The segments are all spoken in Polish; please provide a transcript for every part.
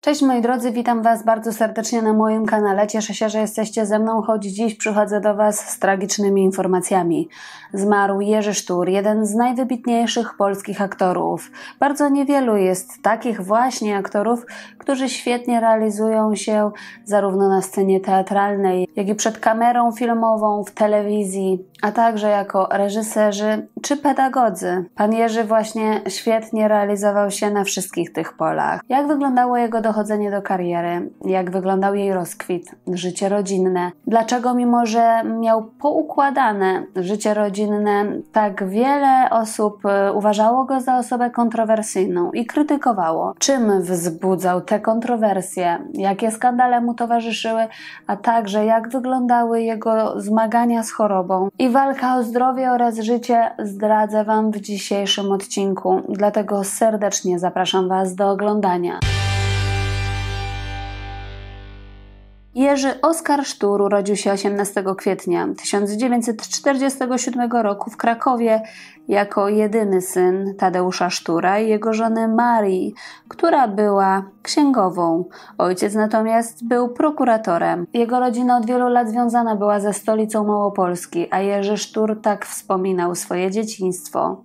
Cześć moi drodzy, witam Was bardzo serdecznie na moim kanale. Cieszę się, że jesteście ze mną, choć dziś przychodzę do Was z tragicznymi informacjami. Zmarł Jerzy Sztur, jeden z najwybitniejszych polskich aktorów. Bardzo niewielu jest takich właśnie aktorów, którzy świetnie realizują się zarówno na scenie teatralnej, jak i przed kamerą filmową, w telewizji, a także jako reżyserzy czy pedagodzy. Pan Jerzy właśnie świetnie realizował się na wszystkich tych polach. Jak wyglądało jego dochodzenie do kariery, jak wyglądał jej rozkwit, życie rodzinne, dlaczego mimo, że miał poukładane życie rodzinne, tak wiele osób e, uważało go za osobę kontrowersyjną i krytykowało, czym wzbudzał te kontrowersje, jakie skandale mu towarzyszyły, a także jak wyglądały jego zmagania z chorobą i walka o zdrowie oraz życie zdradzę Wam w dzisiejszym odcinku, dlatego serdecznie zapraszam Was do oglądania. Jerzy Oskar Sztur urodził się 18 kwietnia 1947 roku w Krakowie jako jedyny syn Tadeusza Sztura i jego żony Marii, która była księgową. Ojciec natomiast był prokuratorem. Jego rodzina od wielu lat związana była ze stolicą Małopolski, a Jerzy Sztur tak wspominał swoje dzieciństwo.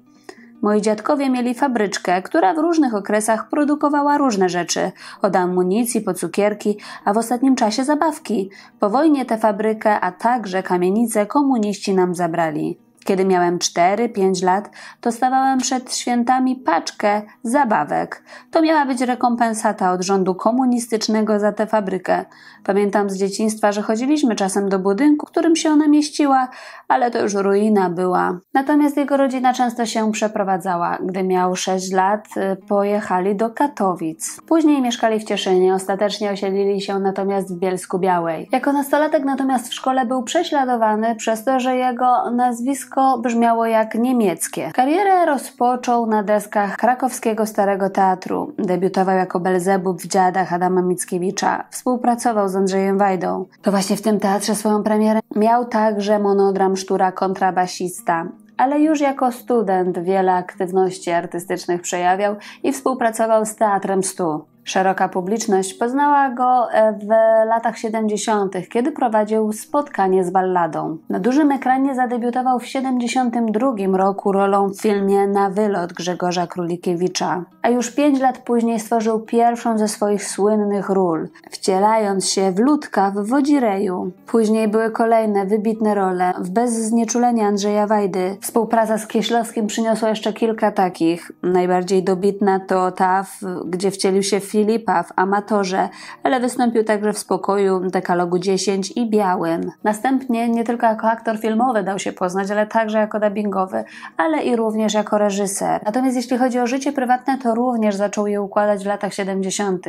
Moi dziadkowie mieli fabryczkę, która w różnych okresach produkowała różne rzeczy, od amunicji po cukierki, a w ostatnim czasie zabawki. Po wojnie tę fabrykę, a także kamienice komuniści nam zabrali. Kiedy miałem 4-5 lat, dostawałem przed świętami paczkę zabawek. To miała być rekompensata od rządu komunistycznego za tę fabrykę. Pamiętam z dzieciństwa, że chodziliśmy czasem do budynku, w którym się ona mieściła, ale to już ruina była. Natomiast jego rodzina często się przeprowadzała. Gdy miał 6 lat, y, pojechali do Katowic. Później mieszkali w Cieszynie, ostatecznie osiedlili się natomiast w Bielsku Białej. Jako nastolatek natomiast w szkole był prześladowany przez to, że jego nazwisko nazwisko brzmiało jak niemieckie. Karierę rozpoczął na deskach krakowskiego Starego Teatru. Debiutował jako Belzebub w Dziadach Adama Mickiewicza. Współpracował z Andrzejem Wajdą. To właśnie w tym teatrze swoją premierę miał także monodram Sztura kontrabasista ale już jako student wiele aktywności artystycznych przejawiał i współpracował z Teatrem Stu. Szeroka publiczność poznała go e, w latach 70., kiedy prowadził spotkanie z balladą. Na dużym ekranie zadebiutował w 72 roku rolą w filmie Na wylot Grzegorza Królikiewicza, a już 5 lat później stworzył pierwszą ze swoich słynnych ról, wcielając się w Ludka w Wodzireju. Później były kolejne wybitne role w Bez znieczulenia Andrzeja Wajdy. Współpraca z Kieślowskim przyniosła jeszcze kilka takich. Najbardziej dobitna to ta, gdzie wcielił się w Filipa w Amatorze, ale wystąpił także w Spokoju, Dekalogu 10 i Białym. Następnie nie tylko jako aktor filmowy dał się poznać, ale także jako dubbingowy, ale i również jako reżyser. Natomiast jeśli chodzi o życie prywatne, to również zaczął je układać w latach 70.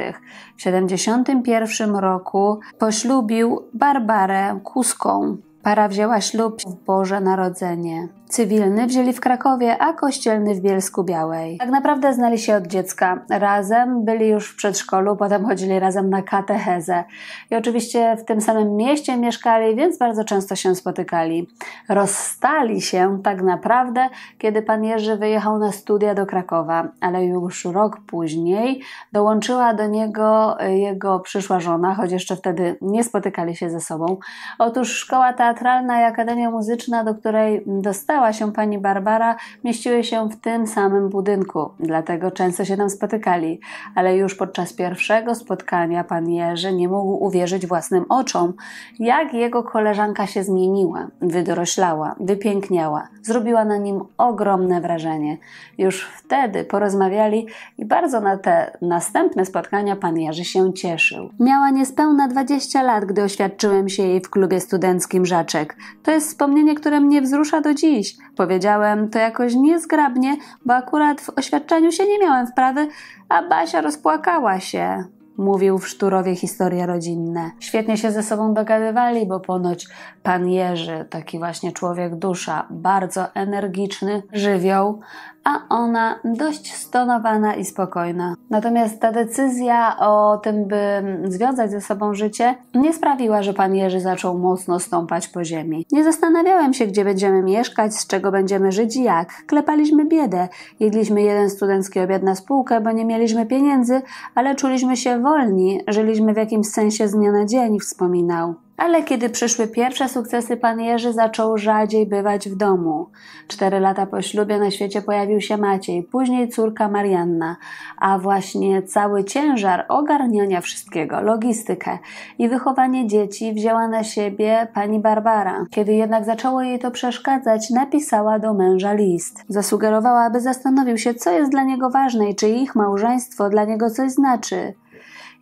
W 71 roku poślubił Barbarę Kuską. Para wzięła ślub w Boże Narodzenie. Cywilny wzięli w Krakowie, a kościelny w Bielsku Białej. Tak naprawdę znali się od dziecka. Razem byli już w przedszkolu, potem chodzili razem na katechezę. I oczywiście w tym samym mieście mieszkali, więc bardzo często się spotykali. Rozstali się tak naprawdę, kiedy pan Jerzy wyjechał na studia do Krakowa, ale już rok później dołączyła do niego jego przyszła żona, choć jeszcze wtedy nie spotykali się ze sobą. Otóż szkoła teatralna i Akademia Muzyczna, do której dostała się pani Barbara, mieściły się w tym samym budynku, dlatego często się tam spotykali. Ale już podczas pierwszego spotkania pan Jerzy nie mógł uwierzyć własnym oczom, jak jego koleżanka się zmieniła, wydoroślała, wypiękniała. Zrobiła na nim ogromne wrażenie. Już wtedy porozmawiali i bardzo na te następne spotkania pan Jerzy się cieszył. Miała niespełna 20 lat, gdy oświadczyłem się jej w klubie studenckim Rzaczek. To jest wspomnienie, które mnie wzrusza do dziś dziś, powiedziałem to jakoś niezgrabnie, bo akurat w oświadczeniu się nie miałem wprawy, a Basia rozpłakała się. Mówił w Szturowie historie rodzinne. Świetnie się ze sobą dogadywali, bo ponoć pan Jerzy, taki właśnie człowiek dusza, bardzo energiczny, żywioł, a ona dość stonowana i spokojna. Natomiast ta decyzja o tym, by związać ze sobą życie, nie sprawiła, że pan Jerzy zaczął mocno stąpać po ziemi. Nie zastanawiałem się, gdzie będziemy mieszkać, z czego będziemy żyć i jak. Klepaliśmy biedę, jedliśmy jeden studencki obiad na spółkę, bo nie mieliśmy pieniędzy, ale czuliśmy się wolni, żyliśmy w jakimś sensie z dnia na dzień, wspominał. Ale kiedy przyszły pierwsze sukcesy, pan Jerzy zaczął rzadziej bywać w domu. Cztery lata po ślubie na świecie pojawił się Maciej, później córka Marianna, a właśnie cały ciężar ogarniania wszystkiego, logistykę i wychowanie dzieci wzięła na siebie pani Barbara. Kiedy jednak zaczęło jej to przeszkadzać, napisała do męża list. Zasugerowała, aby zastanowił się, co jest dla niego ważne i czy ich małżeństwo dla niego coś znaczy.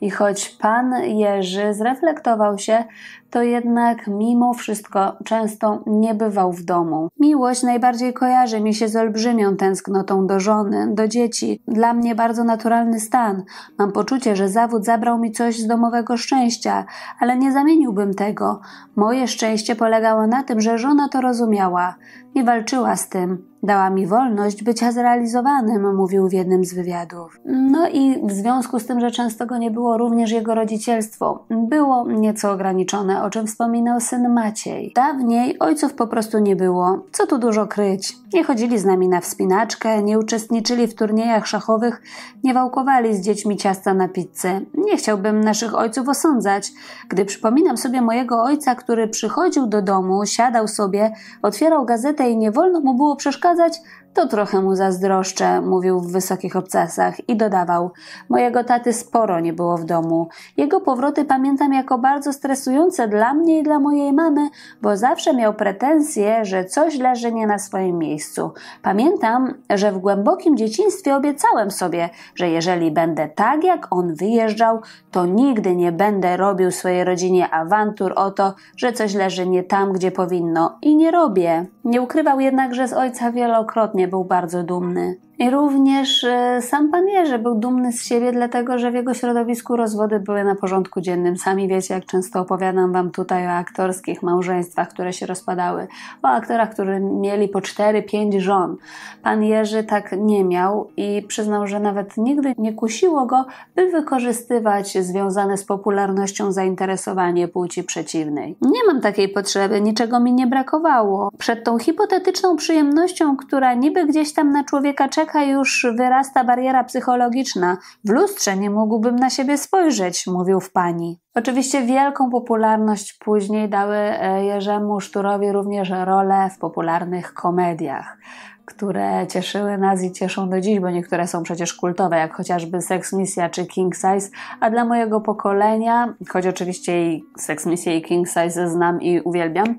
I choć pan Jerzy zreflektował się, to jednak mimo wszystko często nie bywał w domu. Miłość najbardziej kojarzy mi się z olbrzymią tęsknotą do żony, do dzieci. Dla mnie bardzo naturalny stan. Mam poczucie, że zawód zabrał mi coś z domowego szczęścia, ale nie zamieniłbym tego. Moje szczęście polegało na tym, że żona to rozumiała. Nie walczyła z tym, Dała mi wolność bycia zrealizowanym, mówił w jednym z wywiadów. No i w związku z tym, że często go nie było, również jego rodzicielstwo było nieco ograniczone o czym wspominał syn Maciej. Dawniej ojców po prostu nie było. Co tu dużo kryć? Nie chodzili z nami na wspinaczkę, nie uczestniczyli w turniejach szachowych, nie wałkowali z dziećmi ciasta na pizzy. Nie chciałbym naszych ojców osądzać. Gdy przypominam sobie mojego ojca, który przychodził do domu, siadał sobie, otwierał gazetę i nie wolno mu było przeszkadzać, to trochę mu zazdroszczę, mówił w wysokich obcasach i dodawał: Mojego taty sporo nie było w domu. Jego powroty pamiętam jako bardzo stresujące dla mnie i dla mojej mamy, bo zawsze miał pretensje, że coś leży nie na swoim miejscu. Pamiętam, że w głębokim dzieciństwie obiecałem sobie, że jeżeli będę tak jak on wyjeżdżał, to nigdy nie będę robił swojej rodzinie awantur o to, że coś leży nie tam, gdzie powinno i nie robię. Nie ukrywał jednak, że z ojca wielokrotnie był bardzo dumny. I również e, sam pan Jerzy był dumny z siebie, dlatego że w jego środowisku rozwody były na porządku dziennym. Sami wiecie, jak często opowiadam wam tutaj o aktorskich małżeństwach, które się rozpadały, o aktorach, którzy mieli po 4-5 żon. Pan Jerzy tak nie miał i przyznał, że nawet nigdy nie kusiło go, by wykorzystywać związane z popularnością zainteresowanie płci przeciwnej. Nie mam takiej potrzeby, niczego mi nie brakowało. Przed tą hipotetyczną przyjemnością, która niby gdzieś tam na człowieka czeka, czeka już wyrasta bariera psychologiczna. W lustrze nie mógłbym na siebie spojrzeć, mówił w pani. Oczywiście wielką popularność później dały e, Jerzemu Szturowi również role w popularnych komediach które cieszyły nas i cieszą do dziś, bo niektóre są przecież kultowe, jak chociażby Sex Misja czy King Size, a dla mojego pokolenia, choć oczywiście i Sex Misję i King Size znam i uwielbiam,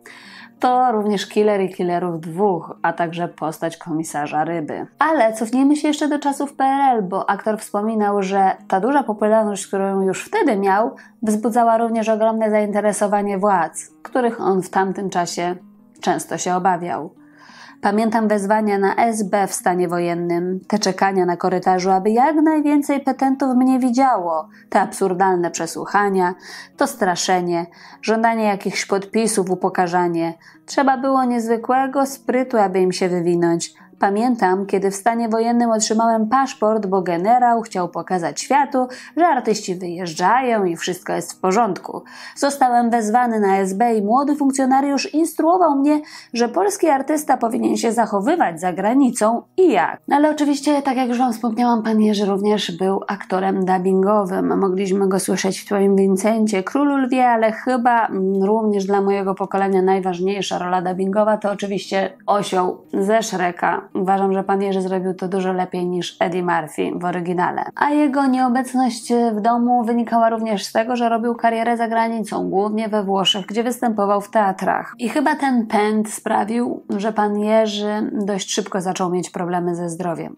to również Killer i Killerów dwóch, a także postać komisarza Ryby. Ale cofnijmy się jeszcze do czasów PRL, bo aktor wspominał, że ta duża popularność, którą już wtedy miał, wzbudzała również ogromne zainteresowanie władz, których on w tamtym czasie często się obawiał. Pamiętam wezwania na SB w stanie wojennym, te czekania na korytarzu, aby jak najwięcej petentów mnie widziało, te absurdalne przesłuchania, to straszenie, żądanie jakichś podpisów, upokarzanie. Trzeba było niezwykłego sprytu, aby im się wywinąć, Pamiętam, kiedy w stanie wojennym otrzymałem paszport, bo generał chciał pokazać światu, że artyści wyjeżdżają i wszystko jest w porządku. Zostałem wezwany na SB i młody funkcjonariusz instruował mnie, że polski artysta powinien się zachowywać za granicą i jak. No ale oczywiście, tak jak już Wam wspomniałam, pan Jerzy również był aktorem dubbingowym. Mogliśmy go słyszeć w Twoim Wincencie, Królu Lwie, ale chyba mm, również dla mojego pokolenia najważniejsza rola dubbingowa to oczywiście osioł ze Szreka. Uważam, że pan Jerzy zrobił to dużo lepiej niż Eddie Murphy w oryginale. A jego nieobecność w domu wynikała również z tego, że robił karierę za granicą, głównie we Włoszech, gdzie występował w teatrach. I chyba ten pęd sprawił, że pan Jerzy dość szybko zaczął mieć problemy ze zdrowiem.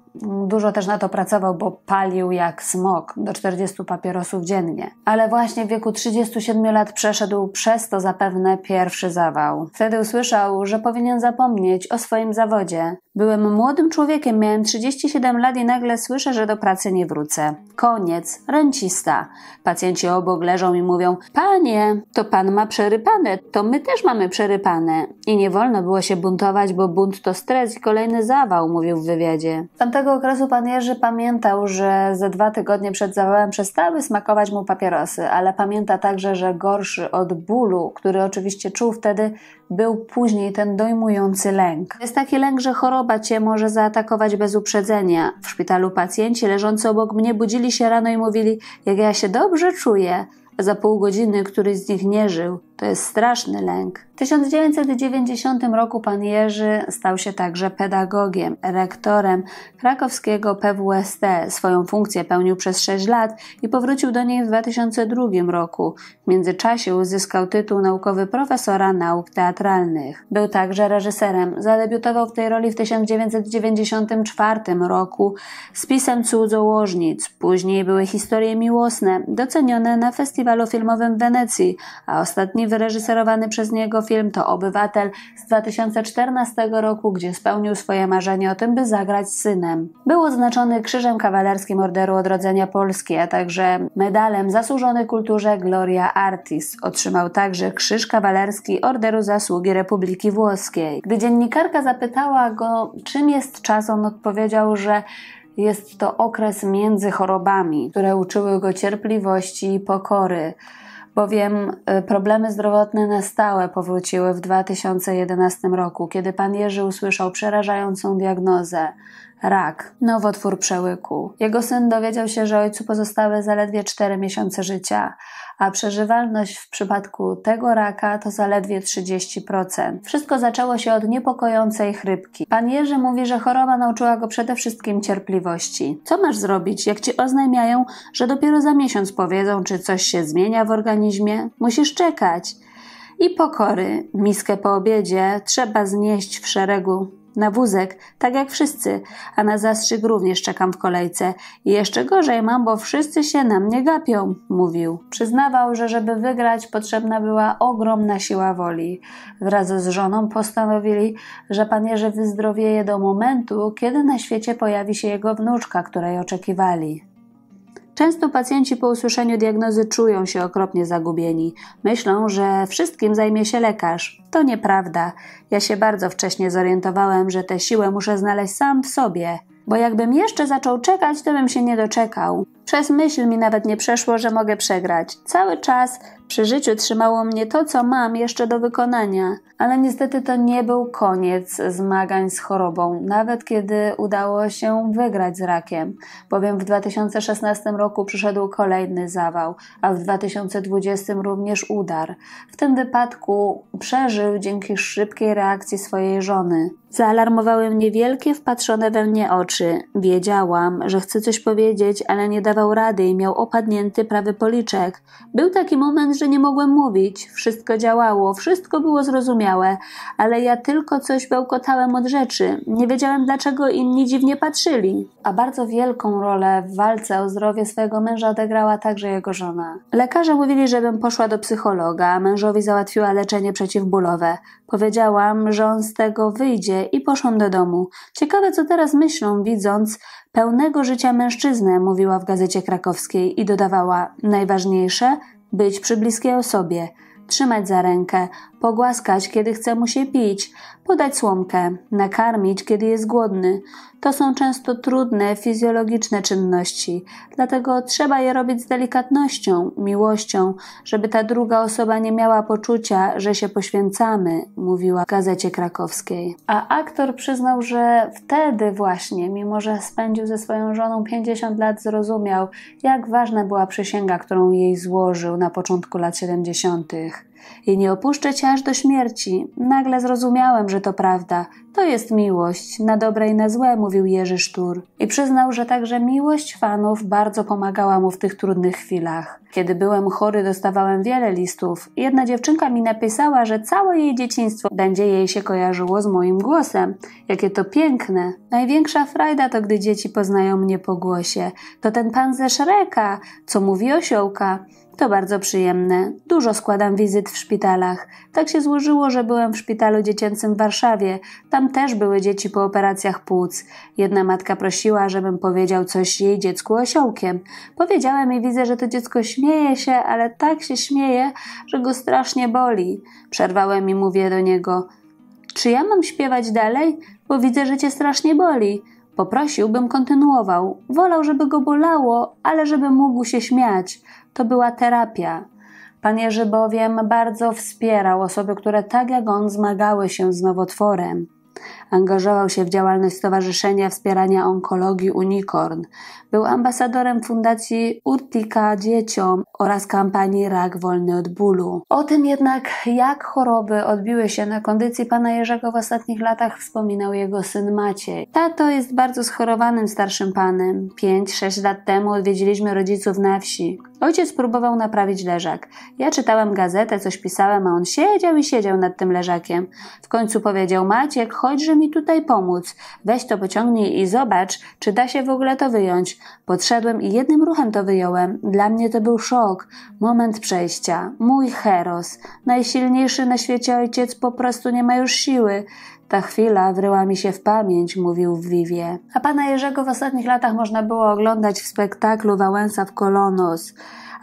Dużo też na to pracował, bo palił jak smok, do 40 papierosów dziennie. Ale właśnie w wieku 37 lat przeszedł przez to zapewne pierwszy zawał. Wtedy usłyszał, że powinien zapomnieć o swoim zawodzie Byłem młodym człowiekiem, miałem 37 lat i nagle słyszę, że do pracy nie wrócę. Koniec, rencista. Pacjenci obok leżą i mówią: Panie, to pan ma przerypane, to my też mamy przerypane. I nie wolno było się buntować, bo bunt to stres i kolejny zawał, mówił w wywiadzie. Z tamtego okresu pan Jerzy pamiętał, że ze dwa tygodnie przed zawałem przestały smakować mu papierosy, ale pamięta także, że gorszy od bólu, który oczywiście czuł wtedy, był później ten dojmujący lęk. Jest taki lęk, że choroba cię może zaatakować bez uprzedzenia. W szpitalu pacjenci leżący obok mnie budzili się rano i mówili: Jak ja się dobrze czuję. A za pół godziny któryś z nich nie żył. To jest straszny lęk. W 1990 roku pan Jerzy stał się także pedagogiem, rektorem krakowskiego PWST. Swoją funkcję pełnił przez 6 lat i powrócił do niej w 2002 roku. W międzyczasie uzyskał tytuł naukowy profesora nauk teatralnych. Był także reżyserem. Zadebiutował w tej roli w 1994 roku z pisem Cudzołożnic. Później były historie miłosne, docenione na festiwalu filmowym w Wenecji, a ostatni wyreżyserowany przez niego film to Obywatel z 2014 roku, gdzie spełnił swoje marzenie o tym, by zagrać synem. Był odznaczony Krzyżem Kawalerskim Orderu Odrodzenia Polski, a także medalem Zasłużony Kulturze Gloria Artis. Otrzymał także Krzyż Kawalerski Orderu Zasługi Republiki Włoskiej. Gdy dziennikarka zapytała go, czym jest czas, on odpowiedział, że jest to okres między chorobami, które uczyły go cierpliwości i pokory bowiem y, problemy zdrowotne na stałe powróciły w 2011 roku, kiedy pan Jerzy usłyszał przerażającą diagnozę rak, nowotwór przełyku. Jego syn dowiedział się, że ojcu pozostały zaledwie 4 miesiące życia a przeżywalność w przypadku tego raka to zaledwie 30%. Wszystko zaczęło się od niepokojącej chrypki. Pan Jerzy mówi, że choroba nauczyła go przede wszystkim cierpliwości. Co masz zrobić, jak ci oznajmiają, że dopiero za miesiąc powiedzą, czy coś się zmienia w organizmie? Musisz czekać. I pokory, miskę po obiedzie trzeba znieść w szeregu na wózek, tak jak wszyscy, a na zastrzyk również czekam w kolejce. I jeszcze gorzej mam, bo wszyscy się na mnie gapią, mówił. Przyznawał, że żeby wygrać potrzebna była ogromna siła woli. Wraz z żoną postanowili, że pan Jerzy wyzdrowieje do momentu, kiedy na świecie pojawi się jego wnuczka, której oczekiwali. Często pacjenci po usłyszeniu diagnozy czują się okropnie zagubieni. Myślą, że wszystkim zajmie się lekarz. To nieprawda. Ja się bardzo wcześnie zorientowałem, że tę siłę muszę znaleźć sam w sobie, bo jakbym jeszcze zaczął czekać, to bym się nie doczekał. Przez myśl mi nawet nie przeszło, że mogę przegrać. Cały czas przy życiu trzymało mnie to, co mam jeszcze do wykonania. Ale niestety to nie był koniec zmagań z chorobą, nawet kiedy udało się wygrać z rakiem, bowiem w 2016 roku przyszedł kolejny zawał, a w 2020 również udar. W tym wypadku przeżył dzięki szybkiej reakcji swojej żony. Zaalarmowały mnie wielkie, wpatrzone we mnie oczy. Wiedziałam, że chcę coś powiedzieć, ale nie dawałam dawał rady, miał opadnięty prawy policzek. Był taki moment, że nie mogłem mówić. Wszystko działało, wszystko było zrozumiałe, ale ja tylko coś bełkotałem od rzeczy. Nie wiedziałem, dlaczego inni dziwnie patrzyli. A bardzo wielką rolę w walce o zdrowie swojego męża odegrała także jego żona. Lekarze mówili, żebym poszła do psychologa, a mężowi załatwiła leczenie przeciwbólowe. Powiedziałam, że on z tego wyjdzie i poszłam do domu. Ciekawe, co teraz myślą, widząc pełnego życia mężczyznę, mówiła w gazecie krakowskiej i dodawała: Najważniejsze być przy bliskiej osobie, trzymać za rękę, pogłaskać, kiedy chce mu się pić, podać słomkę, nakarmić, kiedy jest głodny. To są często trudne fizjologiczne czynności, dlatego trzeba je robić z delikatnością, miłością, żeby ta druga osoba nie miała poczucia, że się poświęcamy, mówiła w gazecie krakowskiej. A aktor przyznał, że wtedy właśnie, mimo że spędził ze swoją żoną 50 lat, zrozumiał, jak ważna była przysięga, którą jej złożył na początku lat 70 i nie opuszczę cię aż do śmierci. Nagle zrozumiałem, że to prawda. To jest miłość, na dobre i na złe, mówił Jerzy Sztur. I przyznał, że także miłość fanów bardzo pomagała mu w tych trudnych chwilach. Kiedy byłem chory, dostawałem wiele listów. Jedna dziewczynka mi napisała, że całe jej dzieciństwo będzie jej się kojarzyło z moim głosem. Jakie to piękne. Największa frajda to, gdy dzieci poznają mnie po głosie. To ten pan ze Szreka, co mówi osiołka. To bardzo przyjemne. Dużo składam wizyt w szpitalach. Tak się złożyło, że byłem w szpitalu dziecięcym w Warszawie. Tam też były dzieci po operacjach płuc. Jedna matka prosiła, żebym powiedział coś jej dziecku osiołkiem. Powiedziałem i widzę, że to dziecko śmieje się, ale tak się śmieje, że go strasznie boli. Przerwałem i mówię do niego: Czy ja mam śpiewać dalej? Bo widzę, że cię strasznie boli. Poprosił, bym kontynuował. Wolał, żeby go bolało, ale żeby mógł się śmiać. To była terapia. Pan Jerzy bowiem bardzo wspierał osoby, które tak jak on zmagały się z nowotworem. Angażował się w działalność Stowarzyszenia Wspierania Onkologii Unicorn. Był ambasadorem Fundacji Urtica Dzieciom oraz kampanii Rak Wolny od Bólu. O tym jednak, jak choroby odbiły się na kondycji pana Jerzego w ostatnich latach, wspominał jego syn Maciej. Tato jest bardzo schorowanym starszym panem. 5-6 lat temu odwiedziliśmy rodziców na wsi. Ojciec próbował naprawić leżak. Ja czytałem gazetę, coś pisałem, a on siedział i siedział nad tym leżakiem. W końcu powiedział Maciek, chodźże mi tutaj pomóc. Weź to pociągnij i zobacz, czy da się w ogóle to wyjąć. Podszedłem i jednym ruchem to wyjąłem. Dla mnie to był szok. Moment przejścia. Mój Heros, najsilniejszy na świecie ojciec, po prostu nie ma już siły. Ta chwila wryła mi się w pamięć, mówił w Vivie. A pana Jerzego w ostatnich latach można było oglądać w spektaklu Wałęsa w Kolonos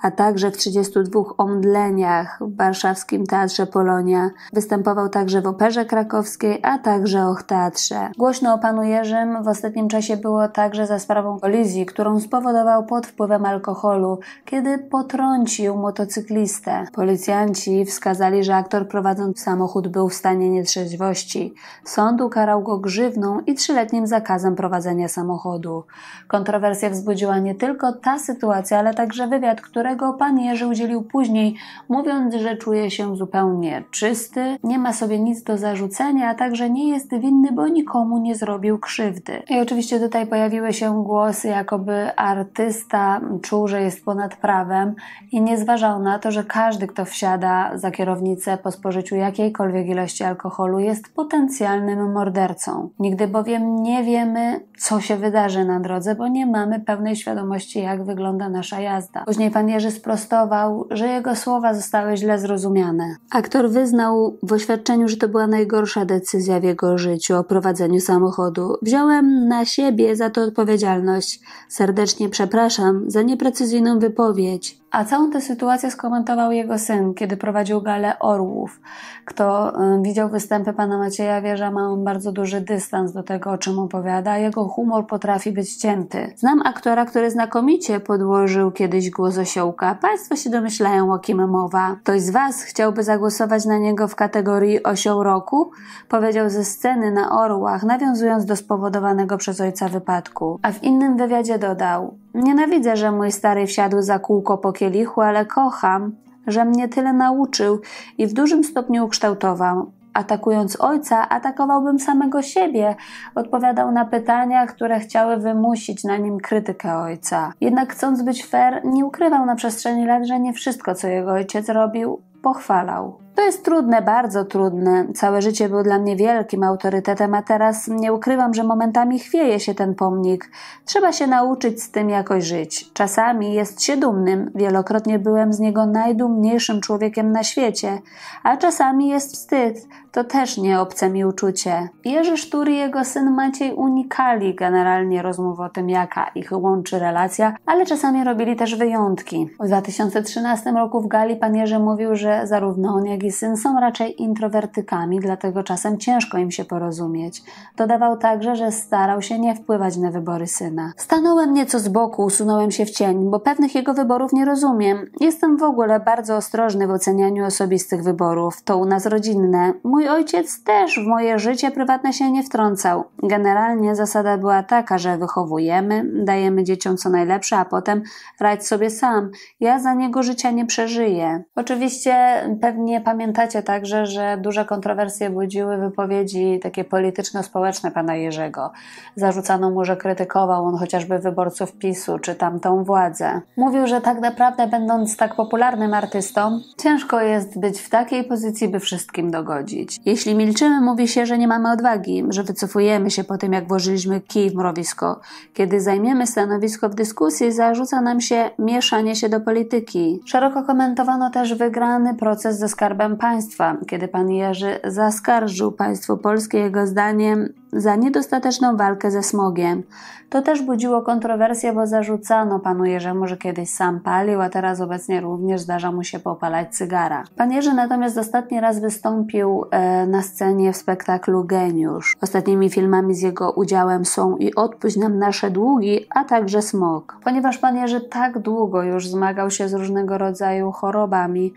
a także w 32 omdleniach w warszawskim Teatrze Polonia. Występował także w Operze Krakowskiej, a także o teatrze. Głośno o panu Jerzym w ostatnim czasie było także za sprawą kolizji, którą spowodował pod wpływem alkoholu, kiedy potrącił motocyklistę. Policjanci wskazali, że aktor prowadząc samochód był w stanie nietrzeźwości. Sąd ukarał go grzywną i trzyletnim zakazem prowadzenia samochodu. Kontrowersję wzbudziła nie tylko ta sytuacja, ale także wywiad, który którego pan Jerzy udzielił później, mówiąc, że czuje się zupełnie czysty, nie ma sobie nic do zarzucenia, a także nie jest winny, bo nikomu nie zrobił krzywdy. I oczywiście tutaj pojawiły się głosy, jakoby artysta czuł, że jest ponad prawem i nie zważał na to, że każdy, kto wsiada za kierownicę po spożyciu jakiejkolwiek ilości alkoholu, jest potencjalnym mordercą. Nigdy bowiem nie wiemy, co się wydarzy na drodze, bo nie mamy pełnej świadomości, jak wygląda nasza jazda. Później pan Jerzy że sprostował, że jego słowa zostały źle zrozumiane. Aktor wyznał w oświadczeniu, że to była najgorsza decyzja w jego życiu o prowadzeniu samochodu. Wziąłem na siebie za to odpowiedzialność. Serdecznie przepraszam za nieprecyzyjną wypowiedź. A całą tę sytuację skomentował jego syn, kiedy prowadził galę orłów. Kto y, widział występy pana Macieja, wie, że ma on bardzo duży dystans do tego, o czym opowiada. Jego humor potrafi być cięty. Znam aktora, który znakomicie podłożył kiedyś głos osiołka. Państwo się domyślają, o kim mowa. Ktoś z was chciałby zagłosować na niego w kategorii osioł roku? Powiedział ze sceny na orłach, nawiązując do spowodowanego przez ojca wypadku. A w innym wywiadzie dodał: Nienawidzę, że mój stary wsiadł za kółko po kielichu, ale kocham, że mnie tyle nauczył i w dużym stopniu ukształtował. Atakując ojca, atakowałbym samego siebie. Odpowiadał na pytania, które chciały wymusić na nim krytykę ojca. Jednak chcąc być fair, nie ukrywał na przestrzeni lat, że nie wszystko, co jego ojciec robił, pochwalał. To jest trudne, bardzo trudne. Całe życie był dla mnie wielkim autorytetem, a teraz nie ukrywam, że momentami chwieje się ten pomnik. Trzeba się nauczyć z tym jakoś żyć. Czasami jest się dumnym, wielokrotnie byłem z niego najdumniejszym człowiekiem na świecie, a czasami jest wstyd, to też nie obce mi uczucie. Jerzy Sztur i jego syn Maciej unikali generalnie rozmów o tym, jaka ich łączy relacja, ale czasami robili też wyjątki. W 2013 roku w Gali pan Jerzy mówił, że zarówno on jak syn są raczej introwertykami, dlatego czasem ciężko im się porozumieć. Dodawał także, że starał się nie wpływać na wybory syna. Stanąłem nieco z boku, usunąłem się w cień, bo pewnych jego wyborów nie rozumiem. Jestem w ogóle bardzo ostrożny w ocenianiu osobistych wyborów. To u nas rodzinne. Mój ojciec też w moje życie prywatne się nie wtrącał. Generalnie zasada była taka, że wychowujemy, dajemy dzieciom co najlepsze, a potem radź sobie sam. Ja za niego życia nie przeżyję. Oczywiście pewnie pamiętacie także, że duże kontrowersje budziły wypowiedzi takie polityczno-społeczne pana Jerzego. Zarzucano mu, że krytykował on chociażby wyborców PiSu czy tamtą władzę. Mówił, że tak naprawdę będąc tak popularnym artystą, ciężko jest być w takiej pozycji, by wszystkim dogodzić. Jeśli milczymy, mówi się, że nie mamy odwagi, że wycofujemy się po tym, jak włożyliśmy kij w mrowisko. Kiedy zajmiemy stanowisko w dyskusji, zarzuca nam się mieszanie się do polityki. Szeroko komentowano też wygrany proces ze skarbem państwa, kiedy pan Jerzy zaskarżył państwo polskie jego zdaniem za niedostateczną walkę ze smogiem. To też budziło kontrowersję, bo zarzucano panu Jerzemu, że kiedyś sam palił, a teraz obecnie również zdarza mu się popalać cygara. Pan Jerzy natomiast ostatni raz wystąpił e, na scenie w spektaklu Geniusz. Ostatnimi filmami z jego udziałem są i Odpuść nam nasze długi, a także Smog. Ponieważ pan Jerzy tak długo już zmagał się z różnego rodzaju chorobami,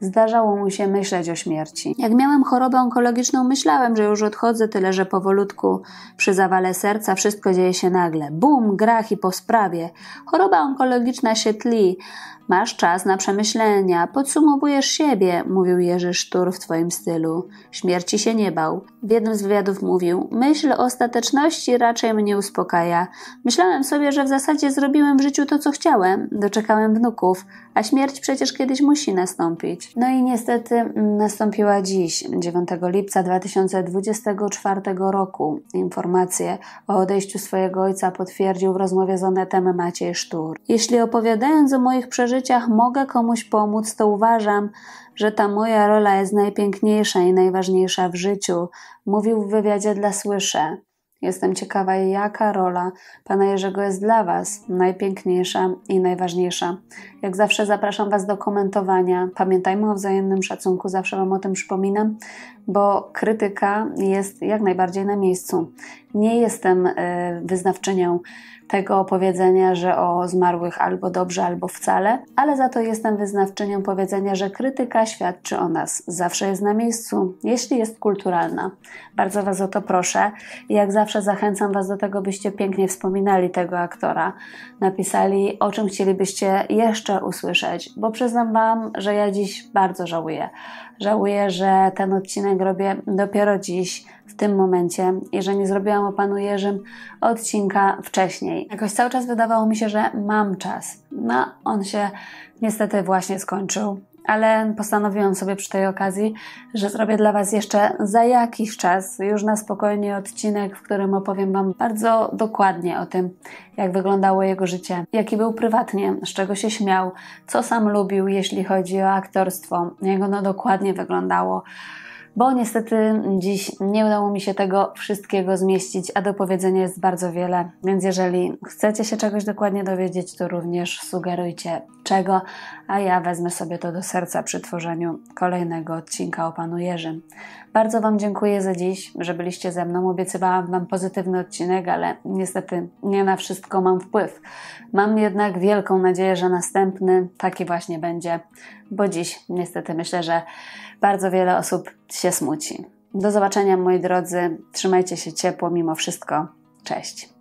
Zdarzało mu się myśleć o śmierci. Jak miałem chorobę onkologiczną, myślałem, że już odchodzę, tyle że powolutku przy zawale serca wszystko dzieje się nagle. Bum, grach i po sprawie. Choroba onkologiczna się tli. Masz czas na przemyślenia, podsumowujesz siebie, mówił Jerzy Sztur w twoim stylu. Śmierci się nie bał. W jednym z wywiadów mówił: Myśl ostateczności raczej mnie uspokaja. Myślałem sobie, że w zasadzie zrobiłem w życiu to, co chciałem, doczekałem wnuków, a śmierć przecież kiedyś musi nastąpić. No i niestety mm, nastąpiła dziś, 9 lipca 2024 roku. Informację o odejściu swojego ojca potwierdził w rozmowie z Onetem Maciej Sztur. Jeśli opowiadając o moich przeżyciach mogę komuś pomóc, to uważam, że ta moja rola jest najpiękniejsza i najważniejsza w życiu, mówił w wywiadzie dla Słyszę. Jestem ciekawa, jaka rola Pana Jerzego jest dla Was najpiękniejsza i najważniejsza. Jak zawsze zapraszam Was do komentowania. Pamiętajmy o wzajemnym szacunku, zawsze Wam o tym przypominam, bo krytyka jest jak najbardziej na miejscu. Nie jestem e, wyznawczynią tego powiedzenia, że o zmarłych albo dobrze, albo wcale, ale za to jestem wyznawczynią powiedzenia, że krytyka świadczy o nas, zawsze jest na miejscu, jeśli jest kulturalna. Bardzo Was o to proszę i jak zawsze zachęcam Was do tego, byście pięknie wspominali tego aktora, napisali o czym chcielibyście jeszcze usłyszeć, bo przyznam Wam, że ja dziś bardzo żałuję. Żałuję, że ten odcinek robię dopiero dziś w tym momencie i że nie zrobiłam o Panu Jerzym odcinka wcześniej. Jakoś cały czas wydawało mi się, że mam czas. No, on się niestety właśnie skończył ale postanowiłam sobie przy tej okazji, że zrobię dla Was jeszcze za jakiś czas, już na spokojnie odcinek, w którym opowiem Wam bardzo dokładnie o tym, jak wyglądało jego życie, jaki był prywatnie, z czego się śmiał, co sam lubił, jeśli chodzi o aktorstwo, jak ono dokładnie wyglądało bo niestety dziś nie udało mi się tego wszystkiego zmieścić, a do powiedzenia jest bardzo wiele. Więc jeżeli chcecie się czegoś dokładnie dowiedzieć, to również sugerujcie czego, a ja wezmę sobie to do serca przy tworzeniu kolejnego odcinka o Panu Jerzym. Bardzo Wam dziękuję za dziś, że byliście ze mną. Obiecywałam Wam pozytywny odcinek, ale niestety nie na wszystko mam wpływ. Mam jednak wielką nadzieję, że następny taki właśnie będzie bo dziś niestety myślę, że bardzo wiele osób się smuci. Do zobaczenia moi drodzy, trzymajcie się ciepło mimo wszystko. Cześć.